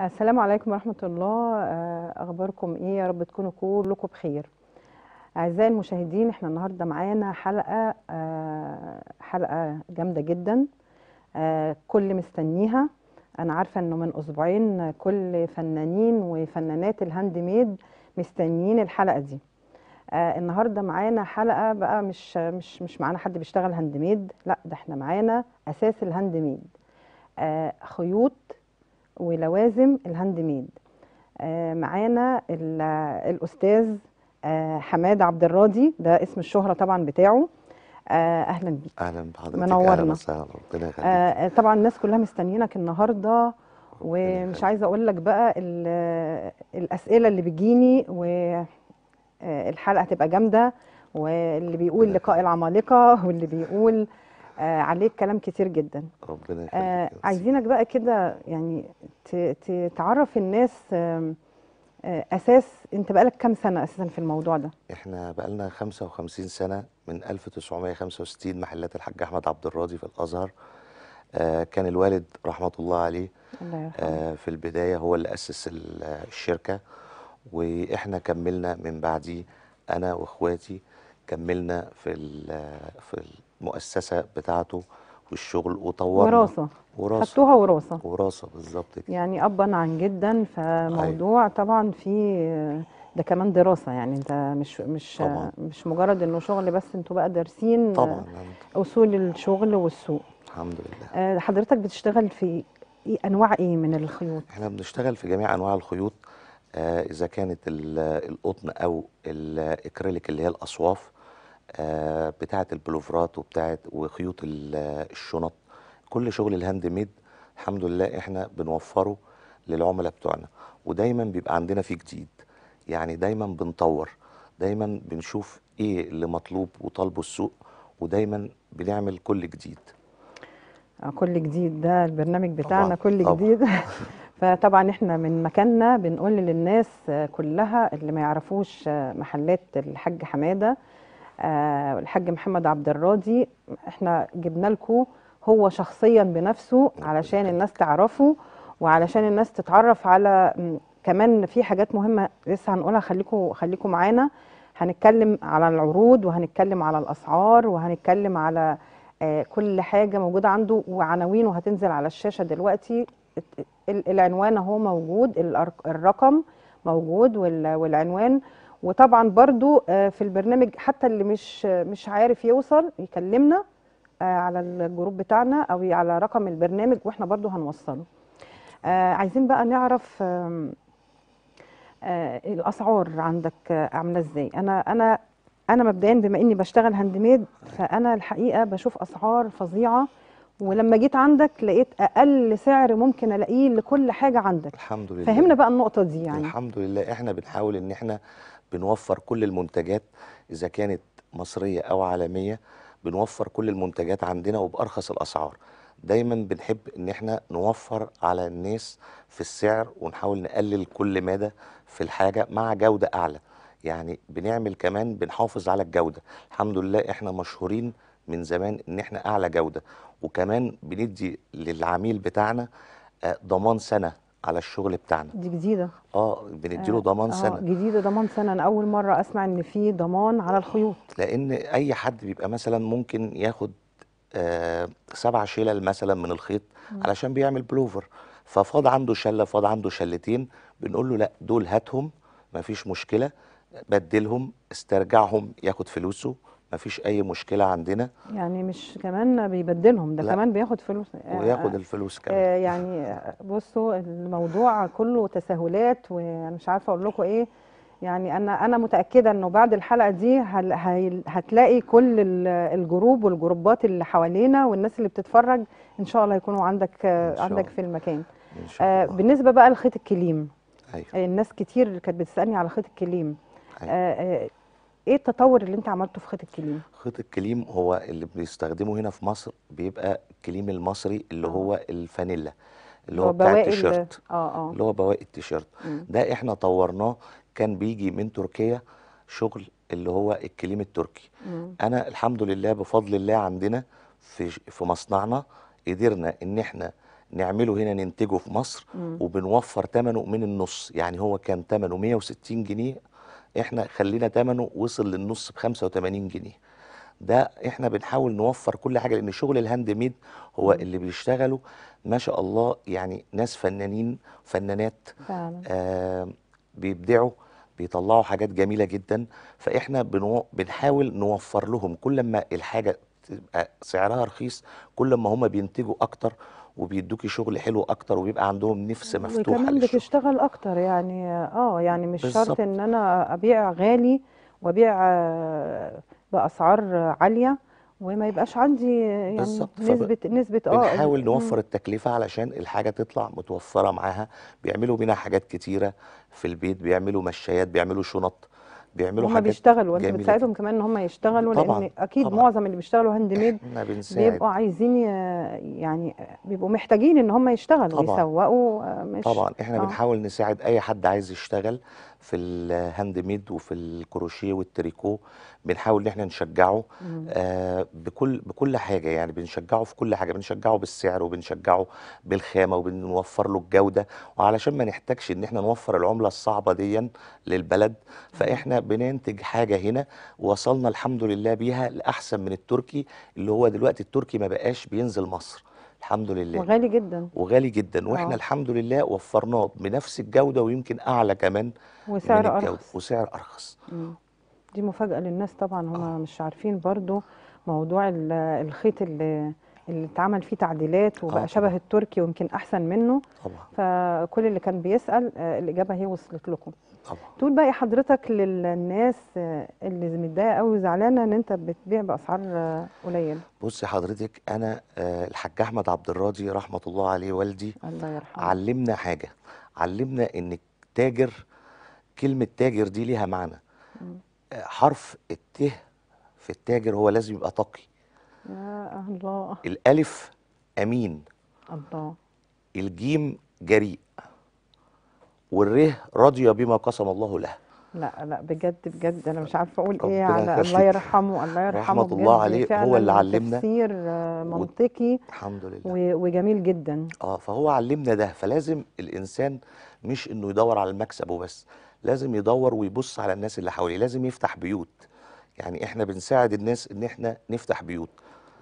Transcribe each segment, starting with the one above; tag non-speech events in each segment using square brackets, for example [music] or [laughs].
السلام عليكم ورحمة الله آه، أخباركم إيه يا رب تكونوا كلكم بخير أعزائي المشاهدين إحنا النهاردة معانا حلقة آه، حلقة جامدة جدا آه، كل مستنيها أنا عارفة إنه من أسبوعين كل فنانين وفنانات الهاند ميد مستنيين الحلقة دي النهاردة معانا حلقة بقى مش مش مش معانا حد بيشتغل هاند ميد لا ده إحنا معانا أساس الهاند ميد خيوط ولوازم الهاند ميد آه، معانا الاستاذ آه، حماد عبد الراضي ده اسم الشهره طبعا بتاعه آه، اهلا بيك اهلا بحضرتك منورنا أهلا طبعا الناس كلها مستنيينك النهارده ومش عايزه اقول لك بقى الاسئله اللي بتجيني والحلقه هتبقى جامده واللي بيقول لقاء العمالقه واللي بيقول آه، عليك كلام كتير جدا ربنا يخليك آه عايزينك بقى كده يعني تعرف الناس آه اساس انت بقالك كام سنه اساسا في الموضوع ده احنا بقالنا 55 سنه من 1965 محلات الحاج احمد عبد الراضي في الازهر آه كان الوالد رحمه الله عليه الله آه في البدايه هو اللي اسس الشركه واحنا كملنا من بعدي انا واخواتي كملنا في الـ في الـ المؤسسه بتاعته والشغل وطورنا وراثه وراثه خدتوها وراثه وراثه بالظبط كده يعني ابا عن نعم جدا فموضوع أيوة. طبعا في ده كمان دراسه يعني انت مش مش طبعا. مش مجرد انه شغل بس انتوا بقى دارسين طبعا اصول الشغل والسوق الحمد لله آه، حضرتك بتشتغل في إيه؟ انواع ايه من الخيوط احنا بنشتغل في جميع انواع الخيوط آه، اذا كانت القطن او الاكريليك اللي هي الاصواف آه، بتاعه البلوفرات وبتاعه وخيوط الشنط كل شغل الهاند ميد الحمد لله احنا بنوفره للعملاء بتوعنا ودايما بيبقى عندنا فيه جديد يعني دايما بنطور دايما بنشوف ايه اللي مطلوب وطالبه السوق ودايما بنعمل كل جديد آه، كل جديد ده البرنامج بتاعنا طبعا. كل طبعا. جديد [laughs] فطبعا احنا من مكاننا بنقول للناس كلها اللي ما يعرفوش محلات الحاج حماده آه، الحاج محمد عبد الراضي احنا جبنا لكم هو شخصيا بنفسه علشان الناس تعرفه وعلشان الناس تتعرف على كمان في حاجات مهمه لسه هنقولها خليكم خليكم معانا هنتكلم على العروض وهنتكلم على الاسعار وهنتكلم على آه، كل حاجه موجوده عنده وعناوينه هتنزل على الشاشه دلوقتي العنوان اهو موجود الرقم موجود والعنوان وطبعا برضو آه، في البرنامج حتى اللي مش مش عارف يوصل يكلمنا آه، على الجروب بتاعنا او على رقم البرنامج واحنا برضو هنوصله آه، عايزين بقى نعرف الاسعار عندك عامله ازاي انا انا انا مبدئيا بما اني بشتغل هاند ميد فانا الحقيقه بشوف اسعار فظيعه ولما جيت عندك لقيت اقل سعر ممكن الاقيه لكل حاجه عندك الحمد لله فهمنا بقى النقطه دي يعني الحمد لله احنا بنحاول ان احنا بنوفر كل المنتجات إذا كانت مصرية أو عالمية بنوفر كل المنتجات عندنا وبأرخص الأسعار دايما بنحب ان احنا نوفر على الناس في السعر ونحاول نقلل كل مدى في الحاجة مع جودة أعلى يعني بنعمل كمان بنحافظ على الجودة الحمد لله احنا مشهورين من زمان ان احنا أعلى جودة وكمان بندي للعميل بتاعنا آه، ضمان سنة على الشغل بتاعنا دي جديده اه بنديله آه ضمان آه، سنه اه جديده ضمان سنه انا اول مره اسمع ان في ضمان على الخيوط لان اي حد بيبقى مثلا ممكن ياخد آه سبع شلل مثلا من الخيط م. علشان بيعمل بلوفر ففاض عنده شله فاض عنده شلتين بنقول له لا دول هاتهم مفيش مشكله بدلهم استرجعهم ياخد فلوسه ما فيش اي مشكله عندنا يعني مش كمان بيبدلهم ده لا. كمان بياخد فلوس آه، وياخد آه الفلوس كمان آه يعني بصوا الموضوع كله تساهلات وانا مش عارفه اقول لكم ايه يعني انا انا متاكده انه بعد الحلقه دي هل هتلاقي كل الجروب والجروبات اللي حوالينا والناس اللي بتتفرج ان شاء الله يكونوا عندك الله. عندك في المكان إن شاء آه، الله. آه بالنسبه بقى لخيط الكليم أيوة. الناس كتير كانت بتسالني على خيط الكليم أيوة. آه، ايه التطور اللي انت عملته في خيط الكليم خيط الكليم هو اللي بيستخدمه هنا في مصر بيبقى الكليم المصري اللي آه. هو الفانيلا اللي هو بتاع التيشيرت اه اه اللي هو بواقي التيشيرت ده احنا طورناه كان بيجي من تركيا شغل اللي هو الكليم التركي مم. انا الحمد لله بفضل الله عندنا في في مصنعنا قدرنا ان احنا نعمله هنا ننتجه في مصر مم. وبنوفر ثمنه من النص يعني هو كان ثمنه 160 جنيه احنا خلينا ثمنه وصل للنص ب 85 جنيه ده احنا بنحاول نوفر كل حاجه لان شغل الهاند ميد هو اللي بيشتغلوا ما شاء الله يعني ناس فنانين فنانات آه بيبدعوا بيطلعوا حاجات جميله جدا فاحنا بنو بنحاول نوفر لهم كل ما الحاجه تبقى سعرها رخيص كل ما هم بينتجوا اكتر وبيدوكي شغل حلو اكتر وبيبقى عندهم نفس مفتوحه وكمان بتشتغل اكتر يعني اه يعني مش شرط ان انا ابيع غالي وابيع آه، باسعار عاليه وما يبقاش عندي يعني نسبه نسبه اه بنحاول نوفر التكلفه علشان الحاجه تطلع متوفره معاها بيعملوا منها حاجات كتيره في البيت بيعملوا مشايات بيعملوا شنط بيعملوا هم حاجات بيشتغلوا انت بتساعدهم كمان ان هم يشتغلوا طبعًا لان اكيد طبعًا معظم اللي بيشتغلوا هاند ميد بيبقوا عايزين يعني بيبقوا محتاجين ان هم يشتغلوا طبعًا يسوقوا آه، مش طبعا احنا آه. بنحاول نساعد اي حد عايز يشتغل في الهاند ميد وفي الكروشيه والتريكو بنحاول ان احنا نشجعه آه بكل بكل حاجه يعني بنشجعه في كل حاجه بنشجعه بالسعر وبنشجعه بالخامه وبنوفر له الجوده وعلشان ما نحتاجش ان احنا نوفر العمله الصعبه دي للبلد فاحنا بننتج حاجه هنا وصلنا الحمد لله بيها لاحسن من التركي اللي هو دلوقتي التركي ما بقاش بينزل مصر الحمد لله وغالي جدا وغالي جدا واحنا أوه. الحمد لله وفرناه بنفس الجوده ويمكن اعلى كمان وسعر من الجودة. ارخص وسعر ارخص مم. دي مفاجاه للناس طبعا هم أوه. مش عارفين برضو موضوع الخيط اللي اللي اتعمل فيه تعديلات آه، وبقى شبه التركي ويمكن احسن منه طبعا فكل اللي كان بيسال آه، الاجابه هي وصلت لكم طبعا تقول بقى إيه حضرتك للناس اللي متضايقه قوي وزعلانه ان انت بتبيع باسعار قليله بصي حضرتك انا آه، الحاج احمد عبد الراضي رحمه الله عليه والدي الله يرحمه علمنا حاجه علمنا ان التاجر كلمه تاجر دي ليها معنى حرف الت في التاجر هو لازم يبقى تقي يا الله الالف امين الله الجيم جريء والريه راضيه بما قسم الله لها لا لا بجد بجد انا مش عارفه اقول ايه على الله يرحمه الله يرحمه رحمه الله عليه هو اللي علمنا تفسير منطقي الحمد لله وجميل جدا اه فهو علمنا ده فلازم الانسان مش انه يدور على المكسب وبس لازم يدور ويبص على الناس اللي حواليه لازم يفتح بيوت يعني احنا بنساعد الناس ان احنا نفتح بيوت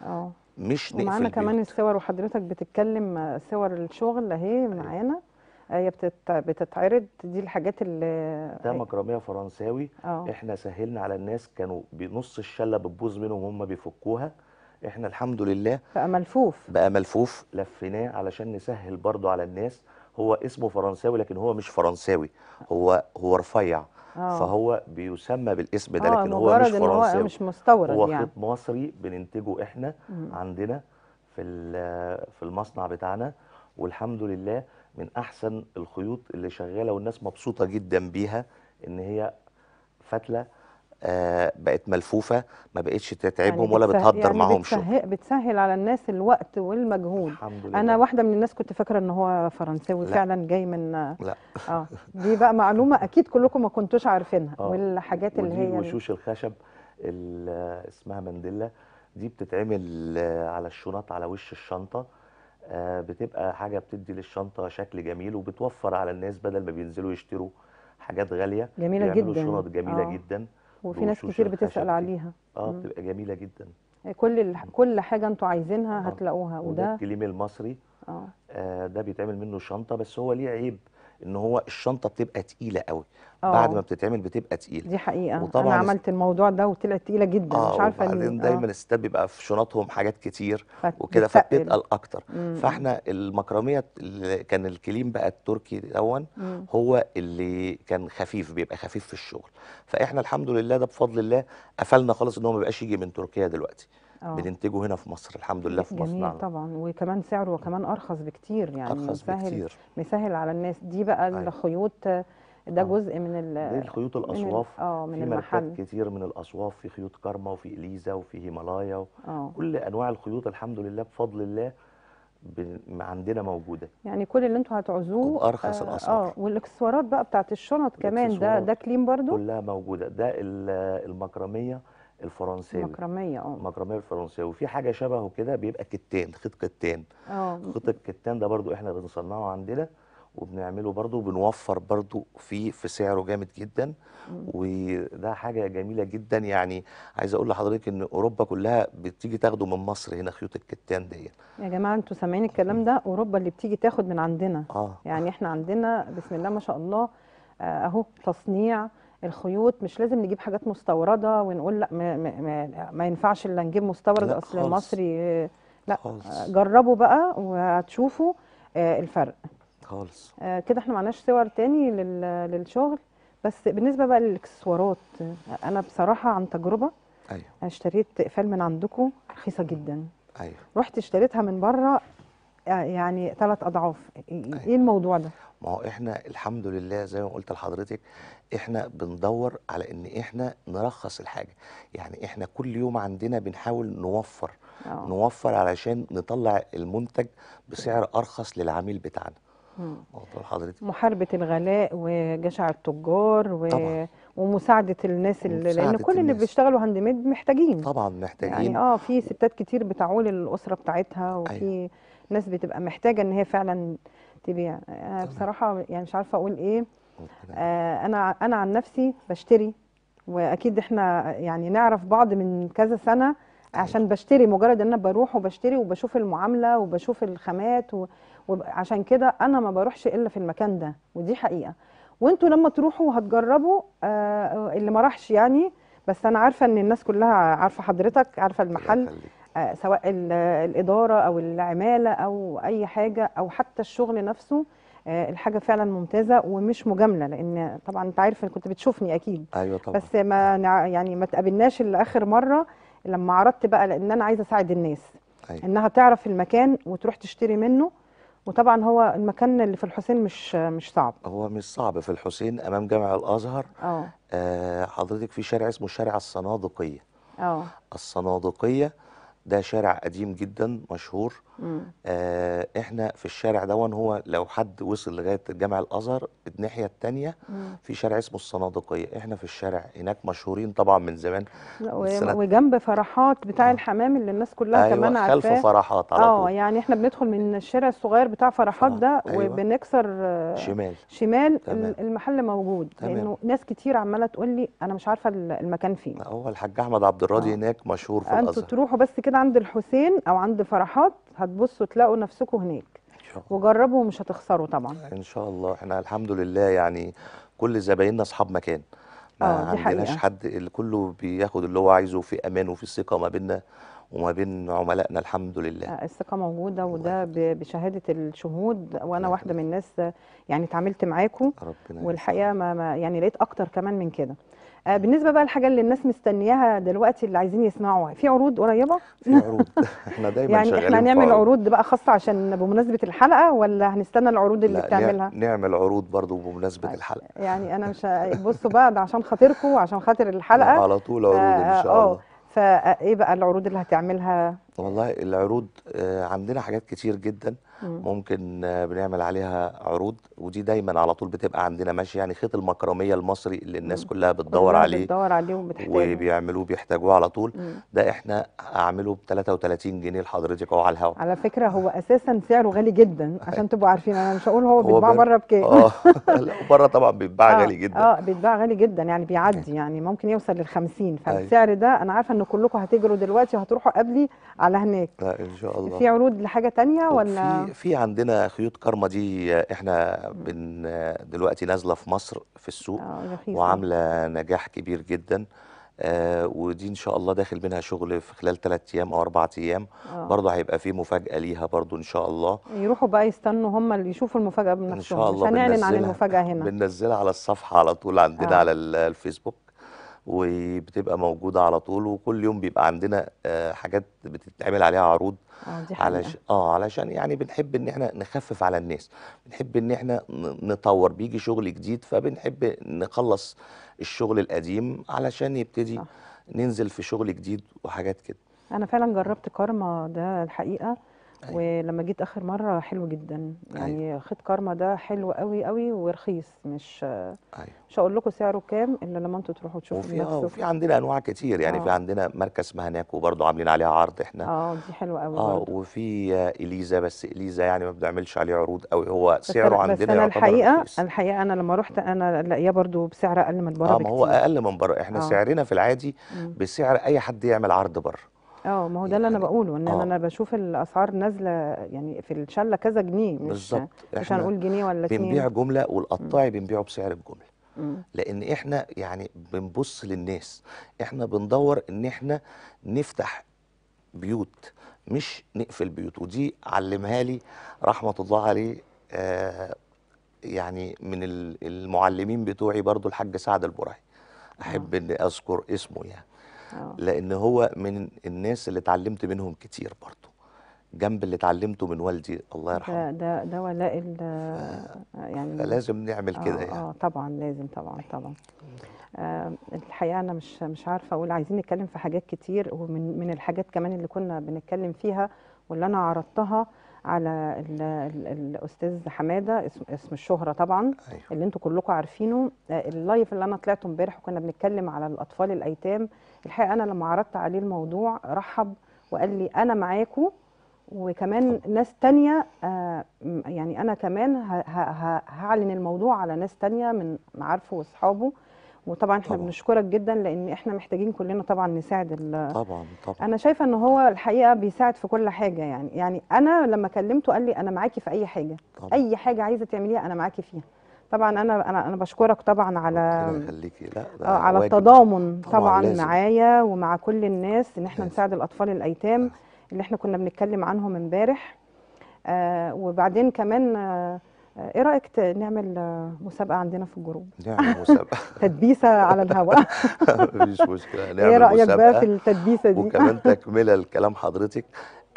اه مش نقفل معانا كمان الصور وحضرتك بتتكلم صور الشغل اهي معانا هي بتتعرض دي الحاجات اللي ده مكرميه فرنساوي أوه. احنا سهلنا على الناس كانوا بنص الشله بتبوظ منهم وهم بيفكوها احنا الحمد لله بقى ملفوف بقى ملفوف لفيناه علشان نسهل برضو على الناس هو اسمه فرنساوي لكن هو مش فرنساوي هو هو رفيع أوه. فهو بيسمى بالاسم ده آه، لكن هو مش فرنساوي هو مش مستورد هو يعني. خيط مصري بننتجه احنا مم. عندنا في في المصنع بتاعنا والحمد لله من احسن الخيوط اللي شغاله والناس مبسوطه جدا بيها ان هي فتله آه بقت ملفوفه ما بقتش تتعبهم يعني ولا بتهدر يعني معاهم شغل بتسهل على الناس الوقت والمجهود الحمد لله. انا واحده من الناس كنت فاكره ان هو فرنساوي لا. فعلا جاي من لا اه دي بقى معلومه اكيد كلكم ما كنتوش عارفينها آه. والحاجات اللي هي وشوش الخشب اسمها منديلا دي بتتعمل آه، على الشنط على وش الشنطه آه، بتبقى حاجه بتدي للشنطه شكل جميل وبتوفر على الناس بدل ما بينزلوا يشتروا حاجات غاليه جميله جدا شنط جميله آه. جدا وفي ناس كتير بتسال عليها اه بتبقى جميله جدا آه، كل ال... كل حاجه انتوا عايزينها آه. هتلاقوها وده الكليم المصري آه. آه ده بيتعمل منه شنطه بس هو ليه عيب ان هو الشنطه بتبقى تقيله قوي أوه. بعد ما بتتعمل بتبقى تقيله دي حقيقه وطبعا انا عملت الموضوع ده وطلعت تقيله جدا آه مش عارفه وبعدين دايما آه. الستات بيبقى في شنطهم حاجات كتير وكده فبتتقل اكتر مم. فاحنا المكرميه اللي كان الكليم بقى التركي دون هو اللي كان خفيف بيبقى خفيف في الشغل فاحنا الحمد لله ده بفضل الله قفلنا خالص ان هو ما بقاش يجي من تركيا دلوقتي أوه. بننتجه هنا في مصر الحمد لله في جميل مصنعنا طبعا وكمان سعره كمان ارخص بكتير يعني أرخص مسهل بكتير. مسهل على الناس دي بقى أيوة. الخيوط ده أوه. جزء من ال الخيوط الاصواف اه من, من المحل كتير من الاصواف في خيوط كارما وفي اليزا وفي هيمالايا آه. كل انواع الخيوط الحمد لله بفضل الله عندنا موجوده يعني كل اللي انتوا هتعوزوه ارخص آه، الاسعار اه والاكسسوارات بقى بتاعت الشنط كمان ده ده كليم برضو كلها موجوده ده المكرميه الفرنساوي مكرميه اه مكرميه الفرنساوي وفي حاجه شبهه كده بيبقى كتان خيط كتان اه خيط الكتان ده برضو احنا بنصنعه عندنا وبنعمله برضو بنوفر برضو في في سعره جامد جدا وده حاجه جميله جدا يعني عايز اقول لحضرتك ان اوروبا كلها بتيجي تاخده من مصر هنا خيوط الكتان ديت يا جماعه انتوا سامعين الكلام ده اوروبا اللي بتيجي تاخد من عندنا آه. يعني احنا عندنا بسم الله ما شاء الله آه، اهو تصنيع الخيوط مش لازم نجيب حاجات مستورده ونقول لا ما, ما, ما ينفعش الا نجيب مستورد اصل المصري لا خالص. جربوا بقى وهتشوفوا آه، الفرق خالص آه، كده احنا معناش صور تاني للشغل بس بالنسبه بقى للاكسسوارات انا بصراحه عن تجربه ايوه اشتريت اقفال من عندكم رخيصه أيوة. جدا ايوه رحت اشتريتها من بره آه، يعني ثلاث اضعاف إيه أيوة. ايه الموضوع ده ما هو احنا الحمد لله زي ما قلت لحضرتك احنا بندور على ان احنا نرخص الحاجه يعني احنا كل يوم عندنا بنحاول نوفر أوه. نوفر علشان نطلع المنتج بسعر ارخص للعميل بتاعنا حضرتك محاربه الغلاء وجشع التجار و... طبعا. ومساعده الناس اللي لان كل الناس. اللي بيشتغلوا هاند ميد محتاجين طبعا محتاجين يعني اه في ستات كتير بتعول الاسره بتاعتها وفي أيوة. ناس بتبقى محتاجه ان هي فعلا تبيع آه، بصراحه يعني مش عارفه اقول ايه آه، انا انا عن نفسي بشتري واكيد احنا يعني نعرف بعض من كذا سنه عشان بشتري مجرد ان انا بروح وبشتري وبشوف المعامله وبشوف الخامات وعشان كده انا ما بروحش الا في المكان ده ودي حقيقه وانتوا لما تروحوا هتجربوا آه، اللي ما راحش يعني بس انا عارفه ان الناس كلها عارفه حضرتك عارفه المحل آه، سواء الاداره او العماله او اي حاجه او حتى الشغل نفسه آه، الحاجه فعلا ممتازه ومش مجامله لان طبعا انت عارف ان كنت بتشوفني اكيد ايوه طبعا بس ما يعني ما تقابلناش لاخر مره لما عرضت بقى لان انا عايزه اساعد الناس أيوة. انها تعرف المكان وتروح تشتري منه وطبعا هو المكان اللي في الحسين مش مش صعب هو مش صعب في الحسين امام جامع الازهر اه, آه، حضرتك في شارع اسمه شارع الصنادقيه اه الصنادقيه ده شارع قديم جدا مشهور آه احنا في الشارع دون هو لو حد وصل لغايه جامع الازهر الناحيه الثانيه في شارع اسمه الصنادقيه احنا في الشارع هناك مشهورين طبعا من زمان من وجنب فرحات بتاع آه. الحمام اللي الناس كلها أيوة كمان عارفاه خلف فرحات على اه يعني احنا بندخل من الشارع الصغير بتاع فرحات آه، ده أيوة. وبنكسر آه، شمال شمال تمام. المحل موجود تمام. لانه ناس كتير عماله تقول لي انا مش عارفه المكان فين هو الحاج احمد عبد الراضي آه. هناك مشهور في الازهر انتوا تروحوا بس كده عند الحسين او عند فرحات هتبصوا تلاقوا نفسكم هناك وجربوا ومش هتخسروا طبعا ان شاء الله احنا الحمد لله يعني كل زبايننا اصحاب مكان ما آه، عندناش حد اللي كله بياخد اللي هو عايزه في امان وفي ثقه ما بيننا وما بين عملائنا الحمد لله آه، الثقه موجوده وده بشهاده الشهود وانا واحده من الناس يعني اتعاملت معاكم والحقيقه ما يعني لقيت اكتر كمان من كده آه، بالنسبه بقى للحاجه اللي الناس مستنياها دلوقتي اللي عايزين يسمعوا في عروض قريبه في عروض [laughs] احنا دايما يعني شغالين احنا هنعمل عروض بقى خاصه عشان بمناسبه الحلقه ولا هنستنى العروض اللي بتعملها نعمل عروض برضو بمناسبه طيب، الحلقه يعني انا مش [laughs] بصوا بقى ده عشان خاطركم وعشان خاطر الحلقه على طول عروض ان آه، شاء الله فايه بقى العروض اللي هتعملها والله العروض آه، عندنا حاجات كتير جدا ممكن بنعمل عليها عروض ودي دايما على طول بتبقى عندنا ماشي يعني خيط المكرميه المصري اللي الناس كلها بتدور عليه بتدور عليه وبتحتاجه وبيعملوه بيحتاجوه على طول ده احنا اعمله ب 33 جنيه لحضرتك اهو على الهواء على فكره هو اساسا سعره غالي جدا عشان تبقوا عارفين انا مش هقول هو بيتباع بره بكام اه [laughs] بره طبعا بيتباع آه، غالي جدا اه بيتباع غالي جدا يعني بيعدي يعني ممكن يوصل لل 50 فالسعر ده انا عارفه ان كلكم هتجروا دلوقتي وهتروحوا قبلي على هناك لا ان شاء الله في عروض لحاجه ثانيه ولا نعم في عندنا خيوط كارما دي احنا بن دلوقتي نازله في مصر في السوق آه، وعامله نجاح كبير جدا آه ودي ان شاء الله داخل منها شغل في خلال ثلاث ايام او اربع ايام آه. برضه هيبقى في مفاجاه ليها برضه ان شاء الله يروحوا بقى يستنوا هم اللي يشوفوا المفاجاه بنفسهم ان شاء الله مش هنعلن عن المفاجاه هنا بننزلها على الصفحه على طول عندنا آه. على الفيسبوك وبتبقى موجوده على طول وكل يوم بيبقى عندنا آه، حاجات بتتعمل عليها عروض اه علش... اه علشان يعني بنحب ان احنا نخفف على الناس بنحب ان احنا نطور بيجي شغل جديد فبنحب نخلص الشغل القديم علشان يبتدي صح. ننزل في شغل جديد وحاجات كده انا فعلا جربت كارما ده الحقيقه أيوة. ولما جيت اخر مره حلو جدا يعني أيوة. خيط كارما ده حلو قوي قوي ورخيص مش أيوة. مش هقول لكم سعره كام الا لما انتم تروحوا تشوفوا وفي وفي عندنا انواع كتير يعني آه. في عندنا مركز اسمها هناك وبرضه عاملين عليها عرض احنا اه دي حلوه قوي اه برضو. وفي اليزا بس اليزا يعني ما بنعملش عليه عروض قوي هو سعره بس عندنا بس انا الحقيقه رخيص. الحقيقه انا لما رحت انا لاقيه برضه بسعر اقل من بره اه ما هو اقل من بره احنا آه. سعرنا في العادي بسعر اي حد يعمل عرض بره اه ما هو ده اللي انا يعني بقوله ان آه. انا بشوف الاسعار نازله يعني في الشله كذا جنيه مش بالظبط مش هنقول جنيه ولا اتنين بنبيع جمله والقطاعي بنبيعه بسعر الجمله لان احنا يعني بنبص للناس احنا بندور ان احنا نفتح بيوت مش نقفل بيوت ودي علمها لي رحمه الله عليه آه يعني من المعلمين بتوعي برضو الحاج سعد البرعي احب آه. ان اذكر اسمه يعني اه. لان هو من الناس اللي اتعلمت منهم كتير برضه جنب اللي اتعلمته من والدي الله يرحمه ده ده, ولاء ال آه، يعني لازم نعمل آه، كده يعني اه طبعا لازم طبعا طبعا آه الحقيقه انا مش مش عارفه اقول عايزين نتكلم في حاجات كتير ومن من الحاجات كمان اللي كنا بنتكلم فيها واللي انا عرضتها على ال ال الاستاذ حماده اسم, اسم الشهره طبعا أيوه. اللي انتوا كلكم عارفينه آه، اللايف اللي انا طلعته امبارح وكنا بنتكلم على الاطفال الايتام الحقيقه انا لما عرضت عليه الموضوع رحب وقال لي انا معاكم وكمان ناس تانية آه، يعني انا كمان هعلن الموضوع على ناس تانية من معارفه واصحابه وطبعا احنا طبعا. بنشكرك جدا لان احنا محتاجين كلنا طبعا نساعد ال طبعا طبعا انا شايفه ان هو الحقيقه بيساعد في كل حاجه يعني يعني انا لما كلمته قال لي انا معاكي في اي حاجه طبعا. اي حاجه عايزه تعمليها انا معاكي فيها طبعا انا انا انا بشكرك طبعا على لا آه على التضامن طبعا, طبعاً معايا ومع كل الناس ان احنا لازم. نساعد الاطفال الايتام آه. اللي احنا كنا بنتكلم عنهم امبارح آه وبعدين كمان آه ايه رايك نعمل آه، مسابقه عندنا في الجروب نعمل مسابقه [laughs] تدبيسه على الهواء [laughs] مفيش مشكله إيه نعمل ايه رايك بقى في التدبيسه دي وكمان [laughs] تكمله لكلام حضرتك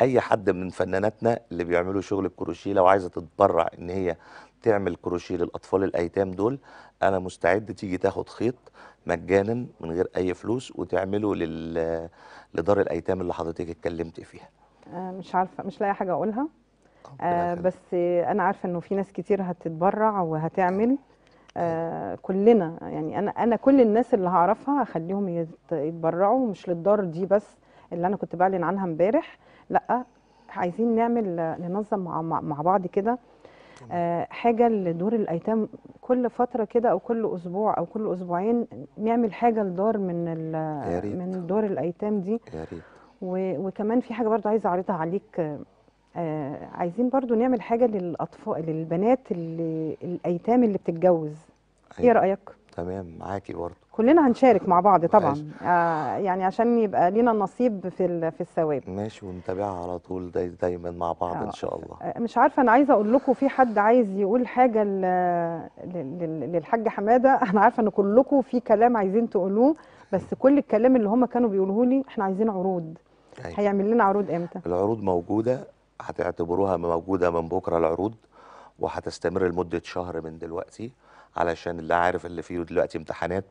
اي حد من فناناتنا اللي بيعملوا شغل الكروشيه لو عايزه تتبرع ان هي تعمل كروشيه للاطفال الايتام دول انا مستعد تيجي تاخد خيط مجانا من غير اي فلوس وتعمله لل... لدار الايتام اللي حضرتك اتكلمت فيها آه، مش عارفه مش لاقي حاجه اقولها آه بس انا عارفه انه في ناس كتير هتتبرع وهتعمل آه كلنا يعني انا انا كل الناس اللي هعرفها هخليهم يتبرعوا مش للدار دي بس اللي انا كنت بعلن عنها امبارح لا عايزين نعمل ننظم مع, بعض كده آه حاجه لدور الايتام كل فتره كده او كل اسبوع او كل اسبوعين نعمل حاجه لدار من من دور الايتام دي يا ريت وكمان في حاجه برضو عايزه اعرضها عليك آه عايزين برضو نعمل حاجه للاطفال للبنات اللي الايتام اللي بتتجوز ايه أيوة. ايه رايك تمام معاكي برضو كلنا هنشارك مع بعض طبعا آه يعني عشان يبقى لينا نصيب في في الثواب ماشي ونتابعها على طول داي دايما مع بعض آه. ان شاء الله آه مش عارفه انا عايزه اقول لكم في حد عايز يقول حاجه للحاج حماده [laughs] انا عارفه ان كلكم في كلام عايزين تقولوه بس كل الكلام اللي هم كانوا بيقولوه لي احنا عايزين عروض أيوة. هيعمل لنا عروض امتى العروض موجوده هتعتبروها موجوده من بكره العروض وهتستمر لمده شهر من دلوقتي علشان اللي عارف اللي فيه دلوقتي امتحانات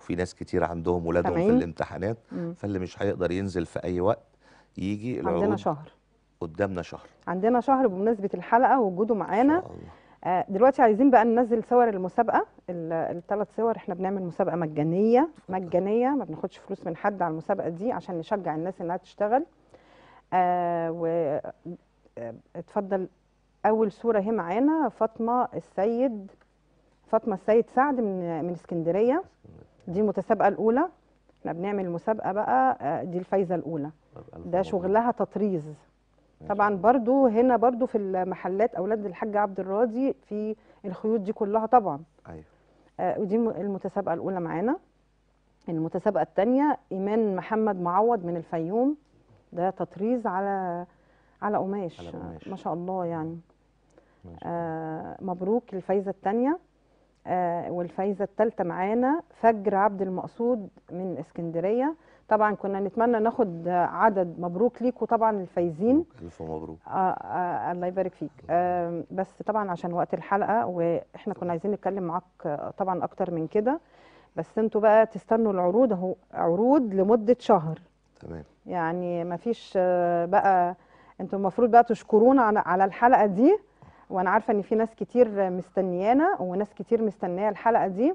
وفي ناس كتير عندهم ولادهم في الامتحانات مم. فاللي مش هيقدر ينزل في اي وقت يجي العروض عندنا شهر قدامنا شهر عندنا شهر بمناسبه الحلقه وجوده معانا آه، دلوقتي عايزين بقى ننزل صور المسابقه الثلاث صور احنا بنعمل مسابقه مجانيه مجانيه ما بناخدش فلوس من حد على المسابقه دي عشان نشجع الناس انها تشتغل آه، اتفضل اول صوره اهي معانا فاطمه السيد فاطمه السيد سعد من من اسكندريه دي المتسابقه الاولى احنا بنعمل المسابقه بقى آه، دي الفايزه الاولى ده شغلها تطريز طبعا برضو هنا برضو في المحلات اولاد الحاج عبد الراضي في الخيوط دي كلها طبعا ايوه آه، ودي المتسابقه الاولى معانا المتسابقه الثانيه ايمان محمد معوض من الفيوم ده تطريز على على قماش, على قماش. ما شاء الله يعني شاء الله. آه مبروك الفايزه الثانيه آه والفايزه الثالثه معانا فجر عبد المقصود من اسكندريه طبعا كنا نتمنى ناخد عدد مبروك ليكوا طبعا الفايزين الف مبروك آه آه الله يبارك فيك آه بس طبعا عشان وقت الحلقه واحنا كنا عايزين نتكلم معاك آه، طبعا اكتر من كده بس انتوا بقى تستنوا العروض اهو عروض لمده شهر تمام يعني ما فيش آه، بقى انتم المفروض بقى تشكرونا على الحلقه دي وانا عارفه ان في ناس كتير مستنيانا وناس كتير مستنيه الحلقه دي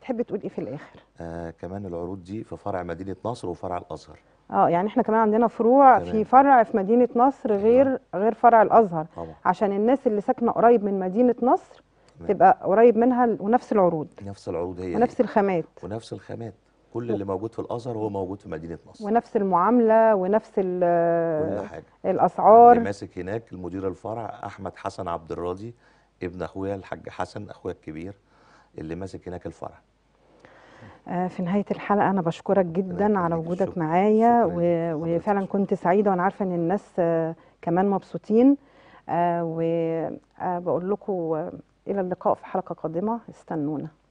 تحب تقول ايه في الاخر آه كمان العروض دي في فرع مدينه نصر وفرع الازهر اه يعني احنا كمان عندنا فروع تمام. في فرع في مدينه نصر غير تمام. غير فرع الازهر طبعا. عشان الناس اللي ساكنه قريب من مدينه نصر تمام. تبقى قريب منها ونفس العروض نفس العروض هي ونفس الخامات ونفس الخامات كل اللي موجود في الازهر هو موجود في مدينه نصر ونفس المعامله ونفس كل حاجه الاسعار اللي ماسك هناك المدير الفرع احمد حسن عبد الراضي ابن اخويا الحاج حسن اخويا الكبير اللي ماسك هناك الفرع آه، في نهاية الحلقة أنا بشكرك جدا على وجودك معايا وفعلا كنت سعيدة وأنا عارفة إن الناس آه، كمان مبسوطين آه، وبقول لكم إلى اللقاء في حلقة قادمة استنونا